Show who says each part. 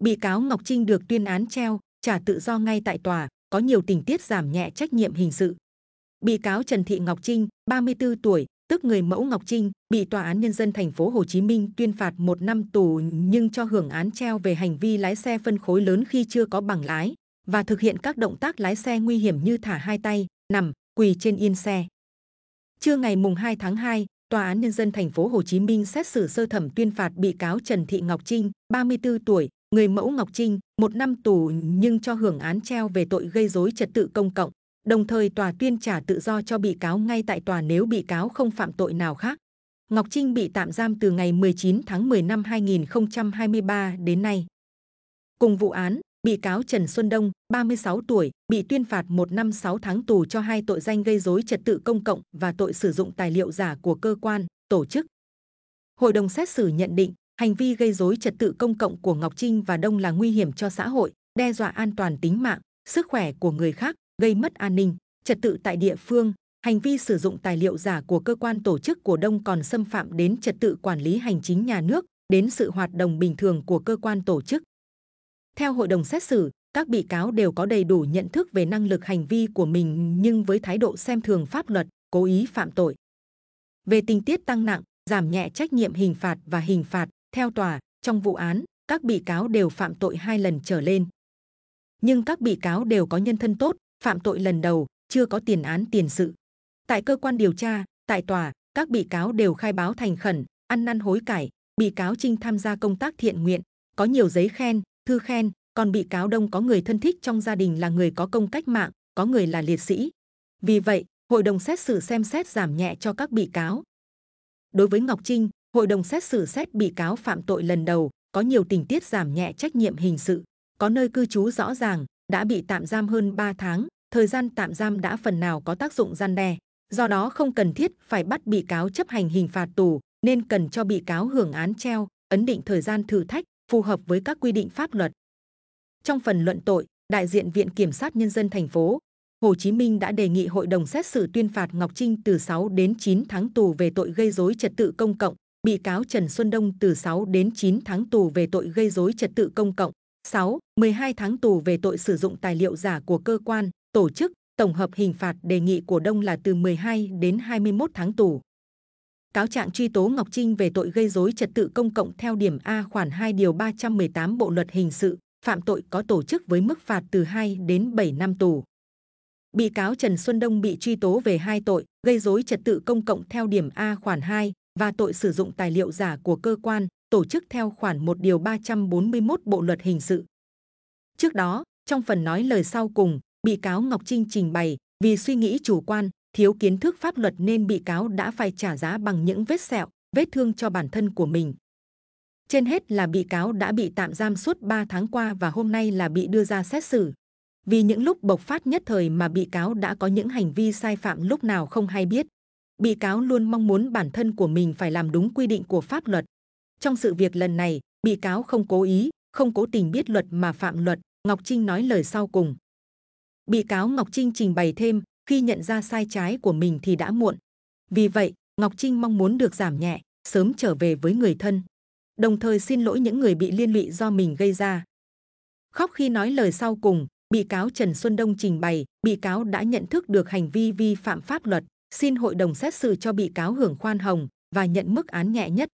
Speaker 1: bị cáo Ngọc Trinh được tuyên án treo, trả tự do ngay tại tòa, có nhiều tình tiết giảm nhẹ trách nhiệm hình sự. Bị cáo Trần Thị Ngọc Trinh, 34 tuổi, tức người mẫu Ngọc Trinh, bị tòa án nhân dân thành phố Hồ Chí Minh tuyên phạt một năm tù nhưng cho hưởng án treo về hành vi lái xe phân khối lớn khi chưa có bằng lái và thực hiện các động tác lái xe nguy hiểm như thả hai tay, nằm, quỳ trên yên xe. Trưa ngày mùng 2 tháng 2, Tòa án nhân dân thành phố Hồ Chí Minh xét xử sơ thẩm tuyên phạt bị cáo Trần Thị Ngọc Trinh, 34 tuổi, Người mẫu Ngọc Trinh, một năm tù nhưng cho hưởng án treo về tội gây dối trật tự công cộng, đồng thời tòa tuyên trả tự do cho bị cáo ngay tại tòa nếu bị cáo không phạm tội nào khác. Ngọc Trinh bị tạm giam từ ngày 19 tháng 10 năm 2023 đến nay. Cùng vụ án, bị cáo Trần Xuân Đông, 36 tuổi, bị tuyên phạt 1 năm 6 tháng tù cho hai tội danh gây dối trật tự công cộng và tội sử dụng tài liệu giả của cơ quan, tổ chức. Hội đồng xét xử nhận định, hành vi gây rối trật tự công cộng của Ngọc Trinh và Đông là nguy hiểm cho xã hội, đe dọa an toàn tính mạng, sức khỏe của người khác, gây mất an ninh, trật tự tại địa phương. Hành vi sử dụng tài liệu giả của cơ quan tổ chức của Đông còn xâm phạm đến trật tự quản lý hành chính nhà nước, đến sự hoạt động bình thường của cơ quan tổ chức. Theo hội đồng xét xử, các bị cáo đều có đầy đủ nhận thức về năng lực hành vi của mình nhưng với thái độ xem thường pháp luật, cố ý phạm tội. Về tình tiết tăng nặng, giảm nhẹ trách nhiệm hình phạt và hình phạt, theo tòa, trong vụ án, các bị cáo đều phạm tội hai lần trở lên. Nhưng các bị cáo đều có nhân thân tốt, phạm tội lần đầu, chưa có tiền án tiền sự. Tại cơ quan điều tra, tại tòa, các bị cáo đều khai báo thành khẩn, ăn năn hối cải. Bị cáo Trinh tham gia công tác thiện nguyện, có nhiều giấy khen, thư khen. Còn bị cáo Đông có người thân thích trong gia đình là người có công cách mạng, có người là liệt sĩ. Vì vậy, hội đồng xét xử xem xét giảm nhẹ cho các bị cáo. Đối với Ngọc Trinh, Hội đồng xét xử xét bị cáo phạm tội lần đầu, có nhiều tình tiết giảm nhẹ trách nhiệm hình sự, có nơi cư trú rõ ràng, đã bị tạm giam hơn 3 tháng, thời gian tạm giam đã phần nào có tác dụng gian đe, do đó không cần thiết phải bắt bị cáo chấp hành hình phạt tù, nên cần cho bị cáo hưởng án treo, ấn định thời gian thử thách phù hợp với các quy định pháp luật. Trong phần luận tội, đại diện Viện Kiểm sát Nhân dân thành phố Hồ Chí Minh đã đề nghị hội đồng xét xử tuyên phạt Ngọc Trinh từ 6 đến 9 tháng tù về tội gây dối trật tự công cộng, bị cáo Trần Xuân Đông từ 6 đến 9 tháng tù về tội gây dối trật tự công cộng, 6, 12 tháng tù về tội sử dụng tài liệu giả của cơ quan, tổ chức, tổng hợp hình phạt đề nghị của Đông là từ 12 đến 21 tháng tù. Cáo trạng truy tố Ngọc Trinh về tội gây dối trật tự công cộng theo điểm A khoản 2 điều 318 Bộ luật hình sự, phạm tội có tổ chức với mức phạt từ 2 đến 7 năm tù. Bị cáo Trần Xuân Đông bị truy tố về hai tội gây dối trật tự công cộng theo điểm A khoản 2 và tội sử dụng tài liệu giả của cơ quan, tổ chức theo khoản 1 điều 341 Bộ luật hình sự. Trước đó, trong phần nói lời sau cùng, bị cáo Ngọc Trinh trình bày vì suy nghĩ chủ quan, thiếu kiến thức pháp luật nên bị cáo đã phải trả giá bằng những vết sẹo, vết thương cho bản thân của mình. Trên hết là bị cáo đã bị tạm giam suốt 3 tháng qua và hôm nay là bị đưa ra xét xử. Vì những lúc bộc phát nhất thời mà bị cáo đã có những hành vi sai phạm lúc nào không hay biết bị cáo luôn mong muốn bản thân của mình phải làm đúng quy định của pháp luật. Trong sự việc lần này, bị cáo không cố ý, không cố tình biết luật mà phạm luật, Ngọc Trinh nói lời sau cùng. Bị cáo Ngọc Trinh trình bày thêm, khi nhận ra sai trái của mình thì đã muộn. Vì vậy, Ngọc Trinh mong muốn được giảm nhẹ, sớm trở về với người thân. Đồng thời xin lỗi những người bị liên lụy do mình gây ra. Khóc khi nói lời sau cùng, bị cáo Trần Xuân Đông trình bày, bị cáo đã nhận thức được hành vi vi phạm pháp luật, xin hội đồng xét xử cho bị cáo hưởng khoan hồng và nhận mức án nhẹ nhất